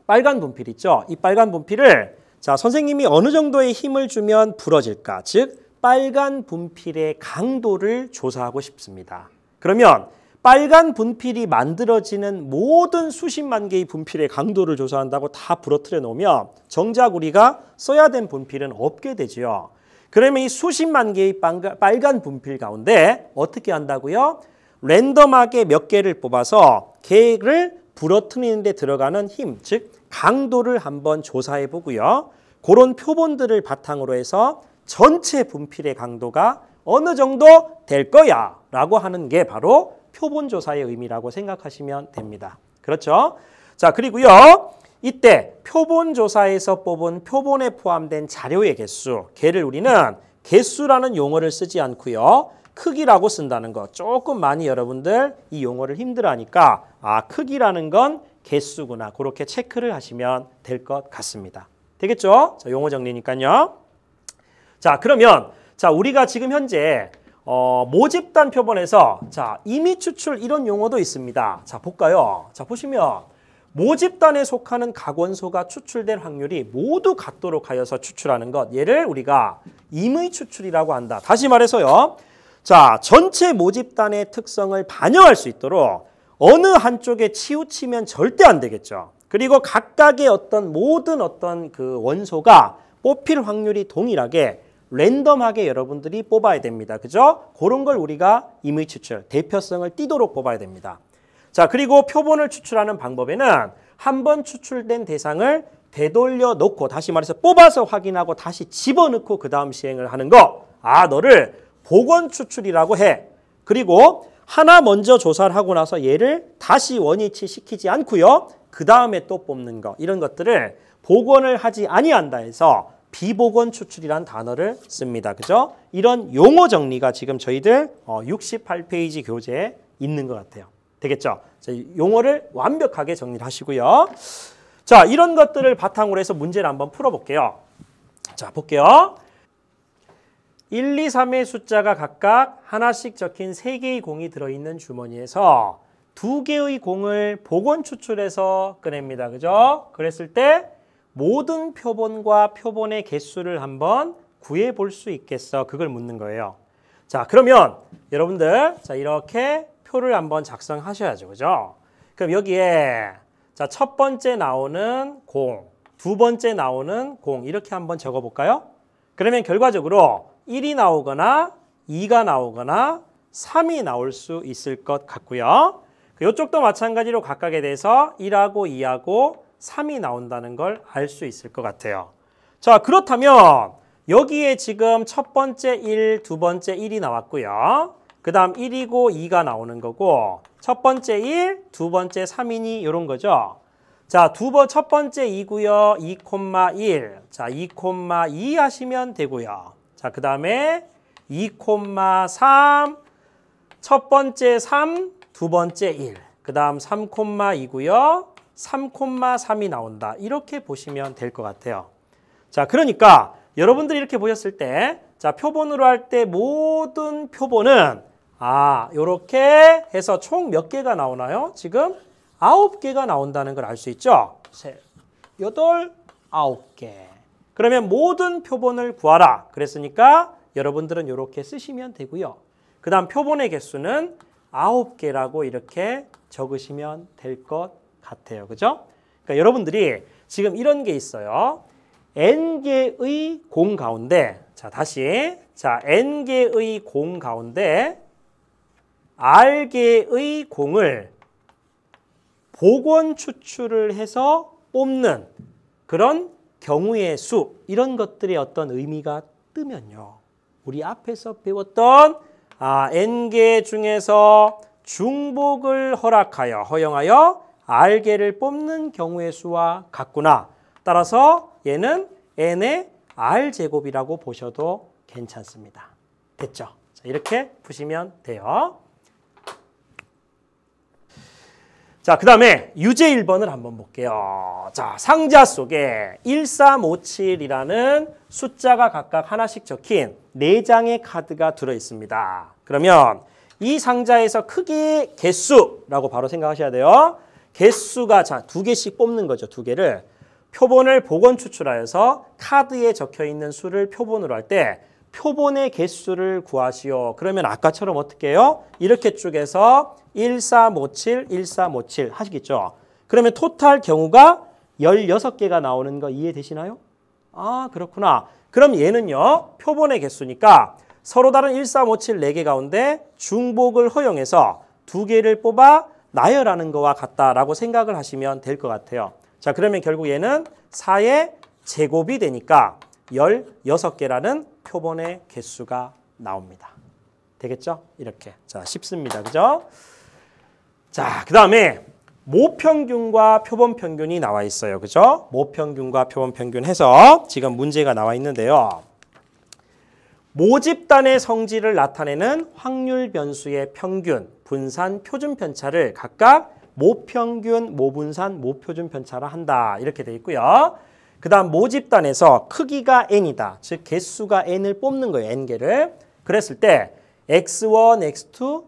Speaker 1: 빨간 분필 있죠? 이 빨간 분필을 자, 선생님이 어느 정도의 힘을 주면 부러질까? 즉, 빨간 분필의 강도를 조사하고 싶습니다. 그러면 빨간 분필이 만들어지는 모든 수십만 개의 분필의 강도를 조사한다고 다 부러뜨려 놓으면 정작 우리가 써야 된 분필은 없게 되지요. 그러면 이 수십만 개의 빨간 분필 가운데 어떻게 한다고요? 랜덤하게 몇 개를 뽑아서 개를 부러뜨리는 데 들어가는 힘, 즉 강도를 한번 조사해 보고요. 그런 표본들을 바탕으로 해서 전체 분필의 강도가 어느 정도 될 거야 라고 하는 게 바로 표본조사의 의미라고 생각하시면 됩니다. 그렇죠? 자 그리고요. 이때 표본조사에서 뽑은 표본에 포함된 자료의 개수, 개를 우리는 개수라는 용어를 쓰지 않고요. 크기라고 쓴다는 거 조금 많이 여러분들 이 용어를 힘들어하니까 아 크기라는 건 개수구나 그렇게 체크를 하시면 될 것 같습니다. 되겠죠? 자, 용어 정리니까요. 자, 그러면 자, 우리가 지금 현재 어, 모집단 표본에서 자, 이미 추출 이런 용어도 있습니다. 자, 볼까요? 자, 보시면 모집단에 속하는 각원소가 추출될 확률이 모두 같도록 하여서 추출하는 것. 얘를 우리가 임의 추출이라고 한다. 다시 말해서요. 자, 전체 모집단의 특성을 반영할 수 있도록 어느 한쪽에 치우치면 절대 안 되겠죠. 그리고 각각의 어떤 모든 어떤 그 원소가 뽑힐 확률이 동일하게 랜덤하게 여러분들이 뽑아야 됩니다. 그죠? 그런 걸 우리가 임의 추출, 대표성을 띠도록 뽑아야 됩니다. 자, 그리고 표본을 추출하는 방법에는 한 번 추출된 대상을 되돌려 놓고 다시 말해서 뽑아서 확인하고 다시 집어넣고 그 다음 시행을 하는 거. 아, 너를 복원 추출이라고 해. 그리고 하나 먼저 조사를 하고 나서 얘를 다시 원위치 시키지 않고요. 그 다음에 또 뽑는 거. 이런 것들을 복원을 하지 아니한다 해서 비보건 추출이란 단어를 씁니다. 그죠? 이런 용어 정리가 지금 저희들 68페이지 어, 교재에 있는 것 같아요. 되겠죠? 용어를 완벽하게 정리를 하시고요. 자, 이런 것들을 바탕으로 해서 문제를 한번 풀어볼게요. 자, 볼게요. 1, 2, 3의 숫자가 각각 하나씩 적힌 3개의 공이 들어있는 주머니에서 2개의 공을 복원 추출해서 꺼냅니다. 그죠? 그랬을 때 모든 표본과 표본의 개수를 한번 구해 볼 수 있겠어? 그걸 묻는 거예요. 자, 그러면 여러분들 자, 이렇게 표를 한번 작성하셔야죠. 그죠? 그럼 여기에 자, 첫 번째 나오는 공, 두 번째 나오는 공 이렇게 한번 적어 볼까요? 그러면 결과적으로 1이 나오거나 2가 나오거나 3이 나올 수 있을 것 같고요. 이쪽도 그 마찬가지로 각각에 대해서 1하고 2하고 3이 나온다는 걸 알 수 있을 것 같아요. 자, 그렇다면 여기에 지금 첫 번째 1, 두 번째 1이 나왔고요. 그 다음 1이고 2가 나오는 거고 첫 번째 1, 두 번째 3이니 이런 거죠. 자, 두 번 첫 번째 2고요. 2,1. 자, 2,2 하시면 되고요. 자, 그 다음에 2,3. 첫 번째 3, 두 번째 1. 그 다음 3,2고요. 3,3이 나온다. 이렇게 보시면 될 것 같아요. 자, 그러니까 여러분들이 이렇게 보셨을 때 자, 표본으로 할 때 모든 표본은 아, 요렇게 해서 총 몇 개가 나오나요? 지금 아홉 개가 나온다는 걸 알 수 있죠? 세, 여덟, 아홉 개. 그러면 모든 표본을 구하라. 그랬으니까 여러분들은 요렇게 쓰시면 되고요. 그 다음 표본의 개수는 아홉 개라고 이렇게 적으시면 될것 같아요. 그죠? 그러니까 여러분들이 지금 이런 게 있어요. n개의 공 가운데 자 다시 자 n개의 공 가운데 r개의 공을 복원 추출을 해서 뽑는 그런 경우의 수 이런 것들의 어떤 의미가 뜨면요. 우리 앞에서 배웠던 아, n개 중에서 중복을 허락하여 허용하여 알개를 뽑는 경우의 수와 같구나. 따라서 얘는 n의 r제곱이라고 보셔도 괜찮습니다. 됐죠? 자, 이렇게 푸시면 돼요. 자, 그 다음에 유제 1번을 한번 볼게요. 자, 상자 속에 1357이라는 숫자가 각각 하나씩 적힌 4장의 카드가 들어있습니다. 그러면 이 상자에서 크기 개수라고 바로 생각하셔야 돼요. 개수가 자두 개씩 뽑는 거죠. 두 개를 표본을 복원 추출하여서 카드에 적혀 있는 수를 표본으로 할 때 표본의 개수를 구하시오. 그러면 아까처럼 어떻게 해요? 이렇게 쭉해서 1457, 1457 하시겠죠. 그러면 토탈 경우가 16개가 나오는 거 이해되시나요? 아 그렇구나. 그럼 얘는요. 표본의 개수니까 서로 다른 1457 4개 가운데 중복을 허용해서 두개를 뽑아 나열하는 거와 같다라고 생각을 하시면 될 것 같아요. 자, 그러면 결국 얘는 4의 제곱이 되니까 16개라는 표본의 개수가 나옵니다. 되겠죠? 이렇게. 자, 쉽습니다. 그죠? 자, 그 다음에 모평균과 표본평균이 나와 있어요. 그죠? 모평균과 표본평균 해서 지금 문제가 나와 있는데요. 모집단의 성질을 나타내는 확률 변수의 평균 분산 표준 편차를 각각 모평균, 모분산, 모표준 편차라 한다. 이렇게 돼 있고요. 그 다음 모집단에서 크기가 n이다. 즉 개수가 n을 뽑는 거예요. n개를. 그랬을 때 x1, x2,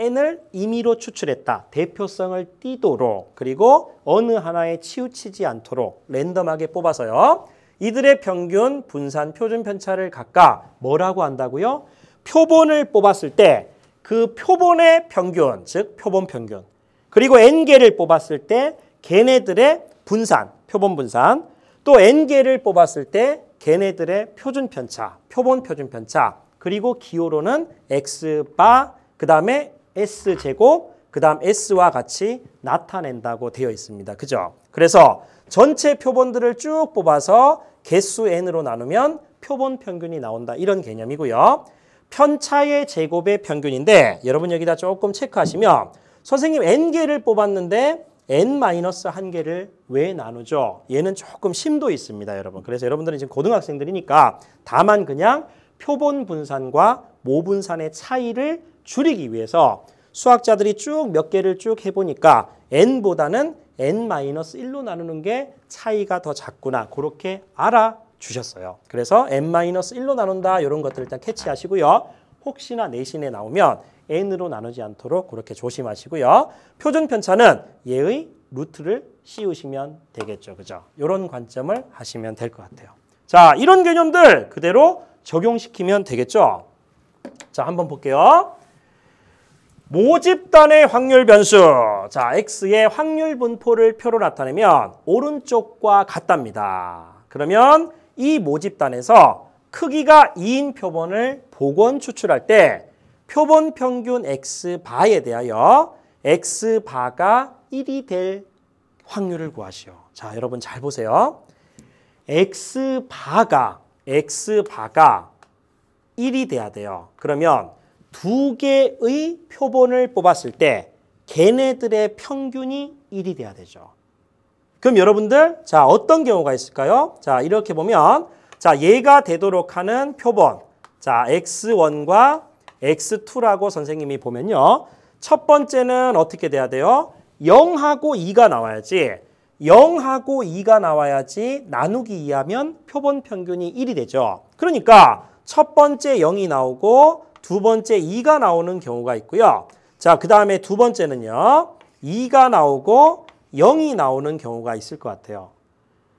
Speaker 1: xn을 임의로 추출했다. 대표성을 띠도록 그리고 어느 하나에 치우치지 않도록 랜덤하게 뽑아서요. 이들의 평균, 분산, 표준 편차를 각각 뭐라고 한다고요? 표본을 뽑았을 때그 표본의 평균, 즉 표본 평균 그리고 N개를 뽑았을 때 걔네들의 분산, 표본 분산 또 N개를 뽑았을 때 걔네들의 표준 편차, 표본 표준 편차 그리고 기호로는 X바 그 다음에 S제곱 그 다음 S와 같이 나타낸다고 되어 있습니다. 그죠? 그래서 전체 표본들을 쭉 뽑아서 개수 N으로 나누면 표본 평균이 나온다 이런 개념이고요. 편차의 제곱의 평균인데 여러분 여기다 조금 체크하시면 선생님 n개를 뽑았는데 n-1개를 왜 나누죠? 얘는 조금 심도 있습니다, 여러분. 그래서 여러분들은 지금 고등학생들이니까 다만 그냥 표본 분산과 모분산의 차이를 줄이기 위해서 수학자들이 쭉 몇 개를 쭉 해보니까 n보다는 n-1로 나누는 게 차이가 더 작구나. 그렇게 알아 주셨어요. 그래서 n-1로 나눈다 이런 것들 일단 캐치하시고요. 혹시나 내신에 나오면 n으로 나누지 않도록 그렇게 조심하시고요. 표준 편차는 얘의 루트를 씌우시면 되겠죠. 그죠? 이런 관점을 하시면 될 것 같아요. 자, 이런 개념들 그대로 적용시키면 되겠죠. 자, 한번 볼게요. 모집단의 확률 변수. 자, x의 확률 분포를 표로 나타내면 오른쪽과 같답니다. 그러면 이 모집단에서 크기가 2인 표본을 복원 추출할 때 표본 평균 X바에 대하여 X바가 1이 될 확률을 구하시오. 자, 여러분 잘 보세요. X바가 X바가 1이 돼야 돼요. 그러면 두 개의 표본을 뽑았을 때 걔네들의 평균이 1이 돼야 되죠. 그럼 여러분들 자 어떤 경우가 있을까요? 자 이렇게 보면 자 얘가 되도록 하는 표본 자 x1과 x2라고 선생님이 보면요. 첫 번째는 어떻게 돼야 돼요? 0하고 2가 나와야지 0하고 2가 나와야지 나누기 2하면 표본 평균이 1이 되죠. 그러니까 첫 번째 0이 나오고 두 번째 2가 나오는 경우가 있고요. 자, 그 다음에 두 번째는요. 2가 나오고 0이 나오는 경우가 있을 것 같아요.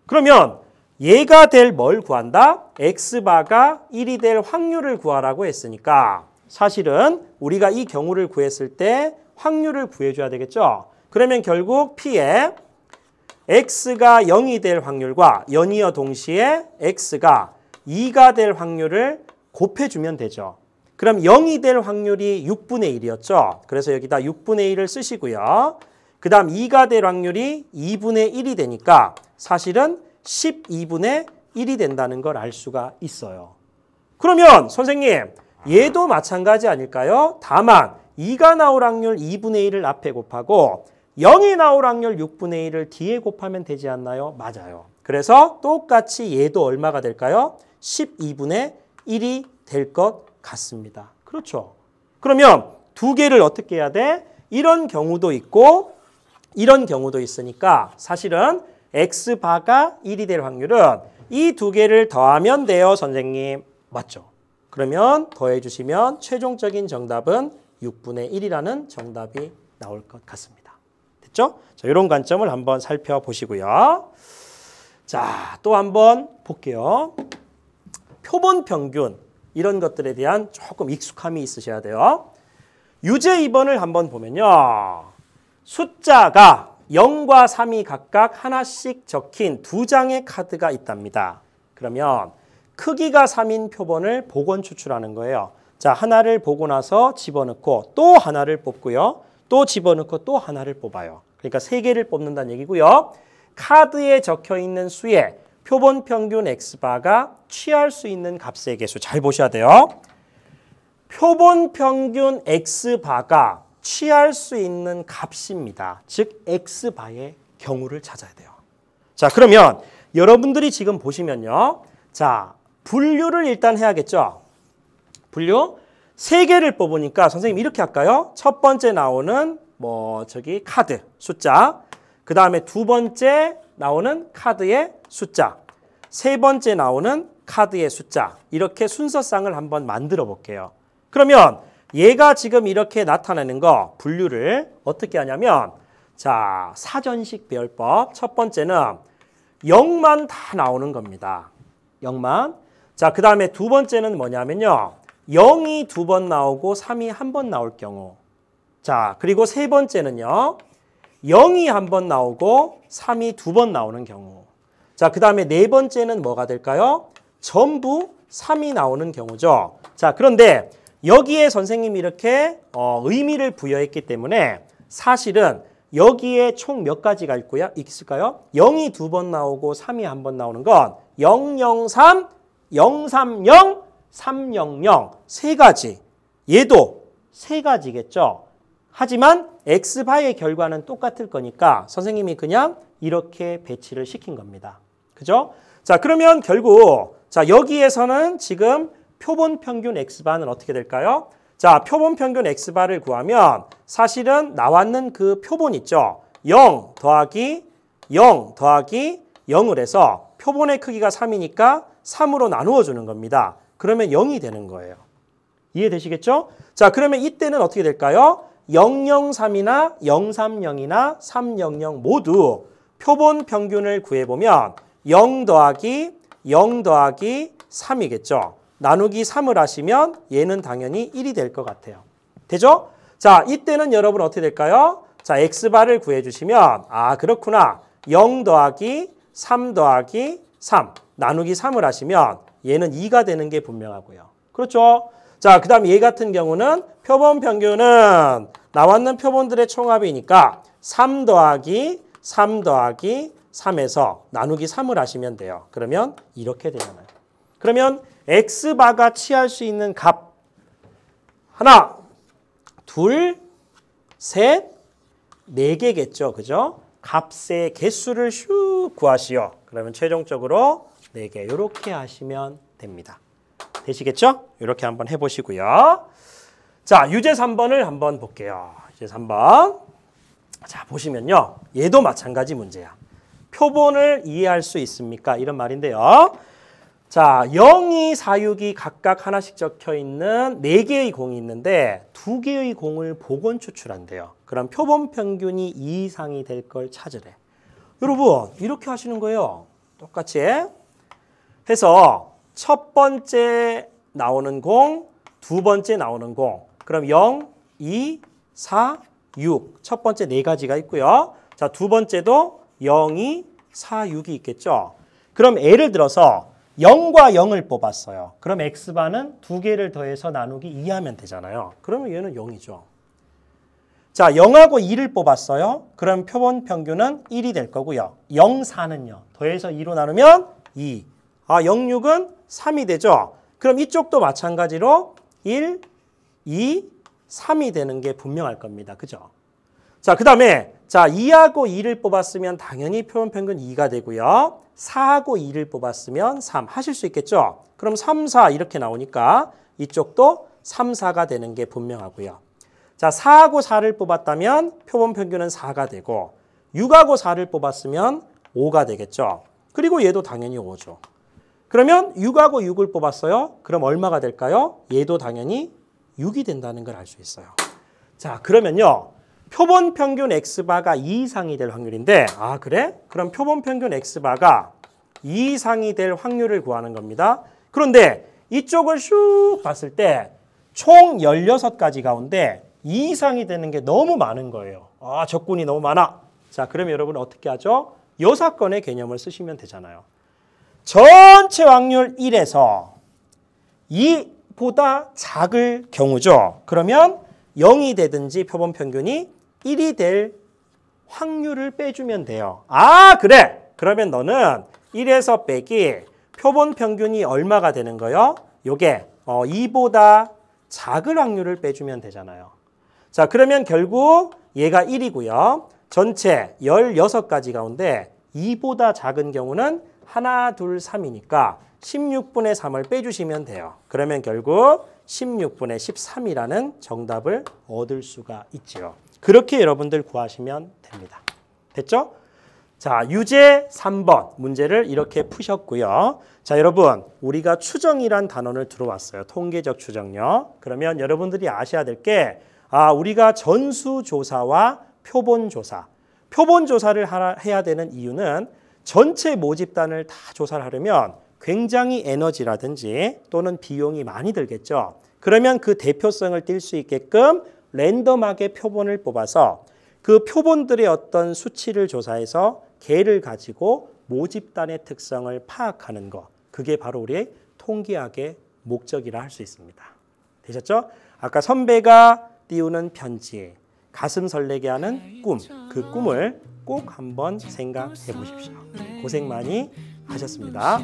Speaker 1: 그러면 얘가 될 뭘 구한다? x바가 1이 될 확률을 구하라고 했으니까 사실은 우리가 이 경우를 구했을 때 확률을 구해줘야 되겠죠. 그러면 결국 p에 x가 0이 될 확률과 연이어 동시에 x가 2가 될 확률을 곱해주면 되죠. 그럼 0이 될 확률이 6분의 1이었죠. 그래서 여기다 6분의 1을 쓰시고요. 그 다음 2가 될 확률이 2분의 1이 되니까 사실은 12분의 1이 된다는 걸 알 수가 있어요. 그러면 선생님 얘도 마찬가지 아닐까요? 다만 2가 나올 확률 2분의 1을 앞에 곱하고 0이 나올 확률 6분의 1을 뒤에 곱하면 되지 않나요? 맞아요. 그래서 똑같이 얘도 얼마가 될까요? 12분의 1이 될 것 같습니다. 그렇죠. 그러면 두 개를 어떻게 해야 돼? 이런 경우도 있고 이런 경우도 있으니까 사실은 x바가 1이 될 확률은 이 두 개를 더하면 돼요, 선생님. 맞죠? 그러면 더해주시면 최종적인 정답은 6분의 1이라는 정답이 나올 것 같습니다. 됐죠? 자, 이런 관점을 한번 살펴보시고요. 자, 또 한번 볼게요. 표본 평균 이런 것들에 대한 조금 익숙함이 있으셔야 돼요. 유제 2번을 한번 보면요. 숫자가 0과 3이 각각 하나씩 적힌 두 장의 카드가 있답니다. 그러면 크기가 3인 표본을 복원 추출하는 거예요. 자, 하나를 보고 나서 집어넣고 또 하나를 뽑고요. 또 집어넣고 또 하나를 뽑아요. 그러니까 세 개를 뽑는다는 얘기고요. 카드에 적혀 있는 수에 표본 평균 x바가 취할 수 있는 값의 개수 잘 보셔야 돼요. 표본 평균 x바가 취할 수 있는 값입니다. 즉 x바의 경우를 찾아야 돼요. 자 그러면 여러분들이 지금 보시면요. 자 분류를 일단 해야겠죠. 분류 세 개를 뽑으니까 선생님 이렇게 할까요? 첫 번째 나오는 뭐 저기 카드 숫자 그 다음에 두 번째 나오는 카드의 숫자 세 번째 나오는 카드의 숫자 이렇게 순서상을 한번 만들어 볼게요. 그러면 얘가 지금 이렇게 나타내는 거 분류를 어떻게 하냐면 자 사전식 배열법 첫 번째는 0만 다 나오는 겁니다. 0만 자 그 다음에 두 번째는 뭐냐면요. 0이 두 번 나오고 3이 한 번 나올 경우 자 그리고 세 번째는요. 0이 한 번 나오고 3이 두 번 나오는 경우 자 그 다음에 네 번째는 뭐가 될까요? 전부 3이 나오는 경우죠. 자 그런데 여기에 선생님이 이렇게 어, 의미를 부여했기 때문에 사실은 여기에 총 몇 가지가 있고요? 있을까요? 0이 두 번 나오고 3이 한 번 나오는 건 003, 030, 300, 세 가지. 얘도 세 가지겠죠. 하지만 X바의 결과는 똑같을 거니까 선생님이 그냥 이렇게 배치를 시킨 겁니다. 그죠? 자, 그러면 결국 자 여기에서는 지금 표본 평균 X바는 어떻게 될까요? 자, 표본 평균 X바를 구하면 사실은 나왔는 그 표본 있죠? 0 더하기 0 더하기 0을 해서 표본의 크기가 3이니까 3으로 나누어 주는 겁니다. 그러면 0이 되는 거예요. 이해되시겠죠? 자, 그러면 이때는 어떻게 될까요? 003이나 030이나 300 모두 표본 평균을 구해보면 0 더하기 0 더하기 3이겠죠. 나누기 3을 하시면 얘는 당연히 1이 될 것 같아요. 되죠? 자, 이때는 여러분 어떻게 될까요? 자, x바를 구해주시면 아, 그렇구나. 0 더하기 3 더하기 3 나누기 3을 하시면 얘는 2가 되는 게 분명하고요. 그렇죠? 자, 그 다음 얘 같은 경우는 표본 평균은 나왔는 표본들의 총합이니까 3 더하기 3 더하기 3에서 나누기 3을 하시면 돼요. 그러면 이렇게 되잖아요. 그러면 x바가 취할 수 있는 값 하나, 둘, 셋, 네 개겠죠. 그죠? 값의 개수를 슉 구하시오. 그러면 최종적으로 네 개 이렇게 하시면 됩니다. 되시겠죠? 이렇게 한번 해보시고요. 자, 유제 3번을 한번 볼게요. 유제 3번. 자, 보시면요. 얘도 마찬가지 문제야. 표본을 이해할 수 있습니까? 이런 말인데요. 자, 0이 4, 6이 각각 하나씩 적혀 있는 4개의 공이 있는데 2개의 공을 복원 추출한대요. 그럼 표본 평균이 2 이상이 될 걸 찾으래. 여러분, 이렇게 하시는 거예요. 똑같이 해서 첫 번째 나오는 공, 두 번째 나오는 공. 그럼 0, 2, 4, 6. 첫 번째 네 가지가 있고요. 자, 두 번째도 0, 2, 4, 6이 있겠죠. 그럼 예를 들어서 0과 0을 뽑았어요. 그럼 x반은 두 개를 더해서 나누기 2하면 되잖아요. 그러면 얘는 0이죠. 자, 0하고 2를 뽑았어요. 그럼 표본 평균은 1이 될 거고요. 0, 4는요. 더해서 2로 나누면 2. 아, 0, 6은 3이 되죠. 그럼 이쪽도 마찬가지로 1, 2, 3이 되는 게 분명할 겁니다. 그죠? 자, 그 다음에 자 2하고 2를 뽑았으면 당연히 표현평균 2가 되고요. 4하고 2를 뽑았으면 3 하실 수 있겠죠. 그럼 3, 4 이렇게 나오니까 이쪽도 3, 4가 되는 게 분명하고요. 자 4하고 4를 뽑았다면 표본평균은 4가 되고 6하고 4를 뽑았으면 5가 되겠죠. 그리고 얘도 당연히 5죠. 그러면 6하고 6을 뽑았어요. 그럼 얼마가 될까요? 얘도 당연히 6이 된다는 걸 알 수 있어요. 자 그러면요. 표본 평균 x바가 2 이상이 될 확률인데 아 그래? 그럼 표본 평균 x바가 2 이상이 될 확률을 구하는 겁니다. 그런데 이쪽을 슉 봤을 때 총 16가지 가운데 2 이상이 되는 게 너무 많은 거예요. 아 적군이 너무 많아. 자 그럼 여러분 어떻게 하죠? 요사건의 개념을 쓰시면 되잖아요. 전체 확률 1에서 2보다 작을 경우죠. 그러면 0이 되든지 표본 평균이 1이 될 확률을 빼주면 돼요. 아 그래! 그러면 너는 1에서 빼기 표본 평균이 얼마가 되는 거요? 요게 어, 2보다 작을 확률을 빼주면 되잖아요. 자 그러면 결국 얘가 1이고요. 전체 16가지 가운데 2보다 작은 경우는 하나, 둘, 3이니까 16분의 3을 빼주시면 돼요. 그러면 결국 16분의 13이라는 정답을 얻을 수가 있죠 그렇게 여러분들 구하시면 됩니다. 됐죠? 자, 유제 3번 문제를 이렇게 푸셨고요. 자, 여러분 우리가 추정이란 단어를 들어왔어요. 통계적 추정요. 그러면 여러분들이 아셔야 될 게 아, 우리가 전수조사와 표본조사. 표본조사를 해야 되는 이유는 전체 모집단을 다 조사를 하려면 굉장히 에너지라든지 또는 비용이 많이 들겠죠. 그러면 그 대표성을 띌 수 있게끔 랜덤하게 표본을 뽑아서 그 표본들의 어떤 수치를 조사해서 개를 가지고 모집단의 특성을 파악하는 것. 그게 바로 우리의 통계학의 목적이라 할 수 있습니다. 되셨죠? 아까 선배가 띄우는 편지, 가슴 설레게 하는 꿈, 그 꿈을 꼭 한번 생각해 보십시오. 고생 많이 하셨습니다.